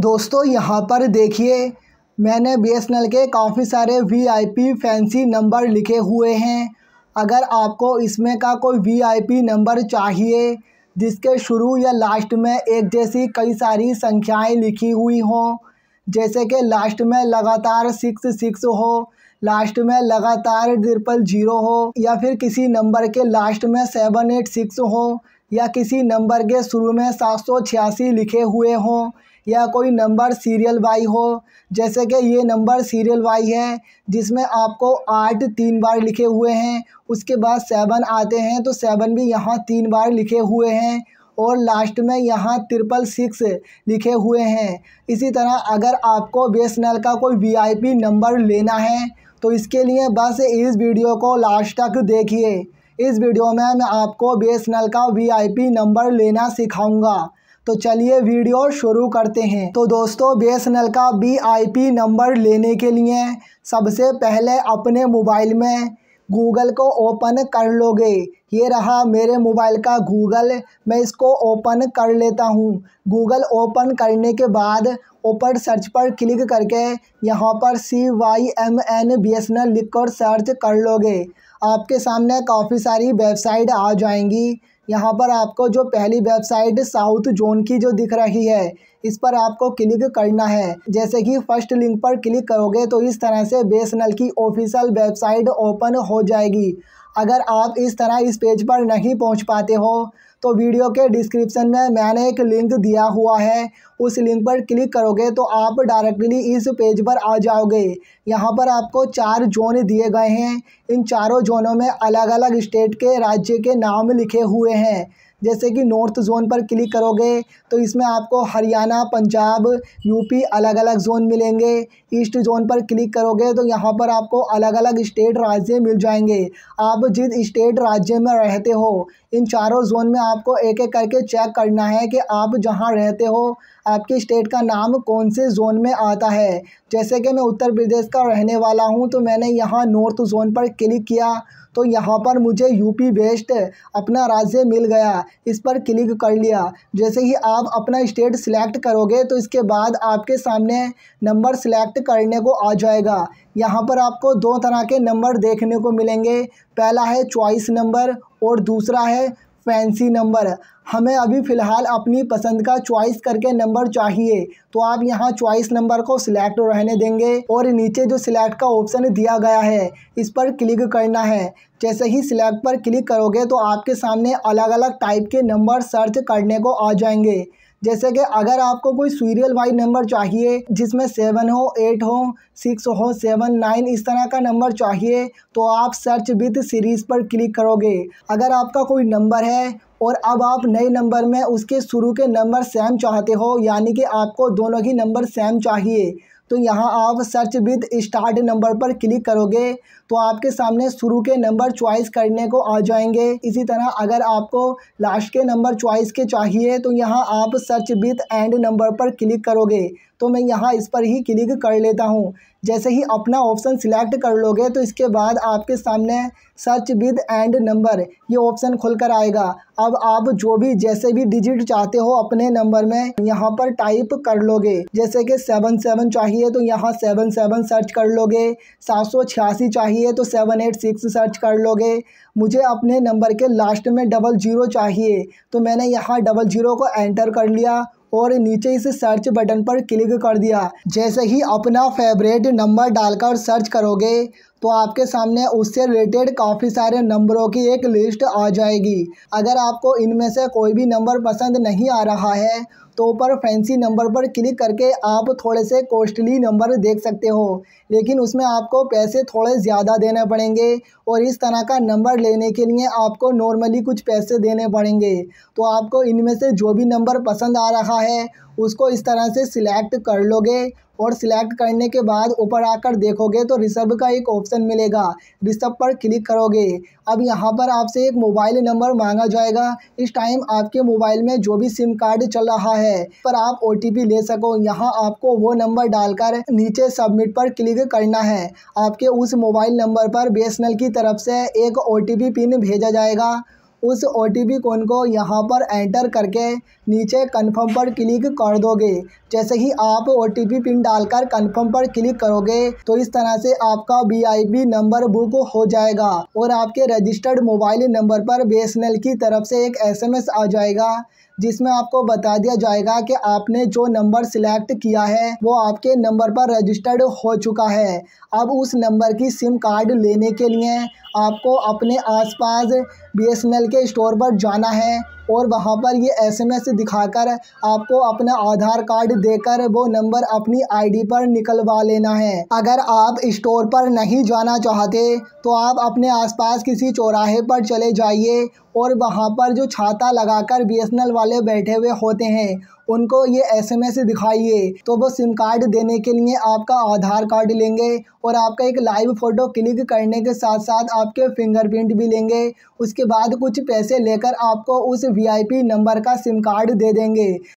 दोस्तों यहाँ पर देखिए मैंने बी एस के काफ़ी सारे वीआईपी फैंसी नंबर लिखे हुए हैं अगर आपको इसमें का कोई वीआईपी नंबर चाहिए जिसके शुरू या लास्ट में एक जैसी कई सारी संख्याएं लिखी हुई हों जैसे कि लास्ट में लगातार सिक्स सिक्स हो लास्ट में लगातार ट्रिपल जीरो हो या फिर किसी नंबर के लास्ट में सेवन एट सिक्स हो या किसी नंबर के शुरू में सात सौ छियासी लिखे हुए हों या कोई नंबर सीरियल वाई हो जैसे कि ये नंबर सीरियल वाई है जिसमें आपको आठ तीन बार लिखे हुए हैं उसके बाद सेवन आते हैं तो सेवन भी यहाँ तीन बार लिखे हुए हैं और लास्ट में यहाँ ट्रिपल सिक्स लिखे हुए हैं इसी तरह अगर आपको बीएसएनएल का कोई वीआईपी नंबर लेना है तो इसके लिए बस इस वीडियो को लास्ट तक देखिए इस वीडियो में मैं आपको बीएसएनएल का वीआईपी नंबर लेना सिखाऊंगा तो चलिए वीडियो शुरू करते हैं तो दोस्तों एल का पी नंबर लेने के लिए सबसे पहले अपने मोबाइल में गूगल को ओपन कर लोगे ये रहा मेरे मोबाइल का गूगल मैं इसको ओपन कर लेता हूँ गूगल ओपन करने के बाद ऊपर सर्च पर क्लिक करके यहाँ पर C Y M N B S N लिख कर सर्च कर लोगे आपके सामने काफ़ी सारी वेबसाइट आ जाएंगी यहाँ पर आपको जो पहली वेबसाइट साउथ जोन की जो दिख रही है इस पर आपको क्लिक करना है जैसे कि फर्स्ट लिंक पर क्लिक करोगे तो इस तरह से बेसनल की ऑफिशियल वेबसाइट ओपन हो जाएगी अगर आप इस तरह इस पेज पर नहीं पहुंच पाते हो तो वीडियो के डिस्क्रिप्शन में मैंने एक लिंक दिया हुआ है उस लिंक पर क्लिक करोगे तो आप डायरेक्टली इस पेज पर आ जाओगे यहाँ पर आपको चार जोन दिए गए हैं इन चारों जोनों में अलग अलग स्टेट के राज्य के नाम लिखे हुए हैं जैसे कि नॉर्थ जोन पर क्लिक करोगे तो इसमें आपको हरियाणा पंजाब यूपी अलग अलग जोन मिलेंगे ईस्ट जोन पर क्लिक करोगे तो यहाँ पर आपको अलग अलग स्टेट राज्य मिल जाएंगे आप जिस स्टेट राज्य में रहते हो इन चारों जोन में आपको एक एक करके चेक करना है कि आप जहाँ रहते हो आपके स्टेट का नाम कौन से जोन में आता है जैसे कि मैं उत्तर प्रदेश का रहने वाला हूँ तो मैंने यहाँ नॉर्थ जोन पर क्लिक किया तो यहाँ पर मुझे यूपी बेस्ट अपना राज्य मिल गया इस पर क्लिक कर लिया जैसे ही आप अपना स्टेट सिलेक्ट करोगे तो इसके बाद आपके सामने नंबर सिलेक्ट करने को आ जाएगा यहाँ पर आपको दो तरह के नंबर देखने को मिलेंगे पहला है चॉइस नंबर और दूसरा है फैंसी नंबर हमें अभी फ़िलहाल अपनी पसंद का चॉइस करके नंबर चाहिए तो आप यहाँ चॉइस नंबर को सिलेक्ट रहने देंगे और नीचे जो सिलेक्ट का ऑप्शन दिया गया है इस पर क्लिक करना है जैसे ही सिलेक्ट पर क्लिक करोगे तो आपके सामने अलग अलग टाइप के नंबर सर्च करने को आ जाएंगे जैसे कि अगर आपको कोई सीरियल वाइज नंबर चाहिए जिसमें सेवन हो एट हो सिक्स हो सेवन नाइन इस तरह का नंबर चाहिए तो आप सर्च विथ सीरीज़ पर क्लिक करोगे अगर आपका कोई नंबर है और अब आप नए नंबर में उसके शुरू के नंबर सेम चाहते हो यानी कि आपको दोनों ही नंबर सेम चाहिए तो यहाँ आप सर्च विद स्टार्ट नंबर पर क्लिक करोगे तो आपके सामने शुरू के नंबर चॉइस करने को आ जाएंगे इसी तरह अगर आपको लास्ट के नंबर चॉइस के चाहिए तो यहाँ आप सर्च विद एंड नंबर पर क्लिक करोगे तो मैं यहाँ इस पर ही क्लिक कर लेता हूँ जैसे ही अपना ऑप्शन सिलेक्ट कर लोगे तो इसके बाद आपके सामने सर्च विद एंड नंबर ये ऑप्शन कर आएगा अब आप जो भी जैसे भी डिजिट चाहते हो अपने नंबर में यहाँ पर टाइप कर लोगे जैसे कि सेवन सेवन चाहिए चाहिए तो यहाँ सेवन सेवन सर्च कर लोगे सात सौ छियासी चाहिए तो सेवन एट सिक्स सर्च कर लोगे मुझे अपने नंबर के लास्ट में डबल जीरो चाहिए तो मैंने यहाँ डबल जीरो को एंटर कर लिया और नीचे इस सर्च बटन पर क्लिक कर दिया जैसे ही अपना फेवरेट नंबर डालकर सर्च करोगे तो आपके सामने उससे रिलेटेड काफ़ी सारे नंबरों की एक लिस्ट आ जाएगी अगर आपको इनमें से कोई भी नंबर पसंद नहीं आ रहा है तो ऊपर फैंसी नंबर पर क्लिक करके आप थोड़े से कॉस्टली नंबर देख सकते हो लेकिन उसमें आपको पैसे थोड़े ज़्यादा देने पड़ेंगे और इस तरह का नंबर लेने के लिए आपको नॉर्मली कुछ पैसे देने पड़ेंगे तो आपको इनमें से जो भी नंबर पसंद आ रहा है उसको इस तरह से सिलेक्ट कर लोगे और सिलेक्ट करने के बाद ऊपर आकर देखोगे तो रिसर्व का एक ऑप्शन मिलेगा रिसर्व पर क्लिक करोगे अब यहाँ पर आपसे एक मोबाइल नंबर मांगा जाएगा इस टाइम आपके मोबाइल में जो भी सिम कार्ड चल रहा है पर आप ओ ले सको यहाँ आपको वो नंबर डालकर नीचे सबमिट पर क्लिक करना है आपके उस मोबाइल नंबर पर बी की तरफ से एक ओ पिन भेजा जाएगा उस ओ कोड को यहाँ पर एंटर करके नीचे कन्फर्म पर क्लिक कर दोगे जैसे ही आप ओ पिन डालकर कन्फर्म पर क्लिक करोगे तो इस तरह से आपका वी नंबर बुक हो जाएगा और आपके रजिस्टर्ड मोबाइल नंबर पर बी की तरफ से एक एस आ जाएगा जिसमें आपको बता दिया जाएगा कि आपने जो नंबर सिलेक्ट किया है वो आपके नंबर पर रजिस्टर्ड हो चुका है अब उस नंबर की सिम कार्ड लेने के लिए आपको अपने आसपास बीएसएनएल के स्टोर पर जाना है और वहाँ पर ये एसएमएस दिखाकर आपको अपना आधार कार्ड देकर वो नंबर अपनी आईडी पर निकलवा लेना है अगर आप स्टोर पर नहीं जाना चाहते तो आप अपने आसपास किसी चौराहे पर चले जाइए और वहाँ पर जो छाता लगाकर बीएसएनएल वाले बैठे हुए होते हैं उनको ये एसएमएस दिखाइए तो वो सिम कार्ड देने के लिए आपका आधार कार्ड लेंगे और आपका एक लाइव फ़ोटो क्लिक करने के साथ साथ आपके फिंगरप्रिंट भी लेंगे उसके बाद कुछ पैसे लेकर आपको उस वीआईपी नंबर का सिम कार्ड दे देंगे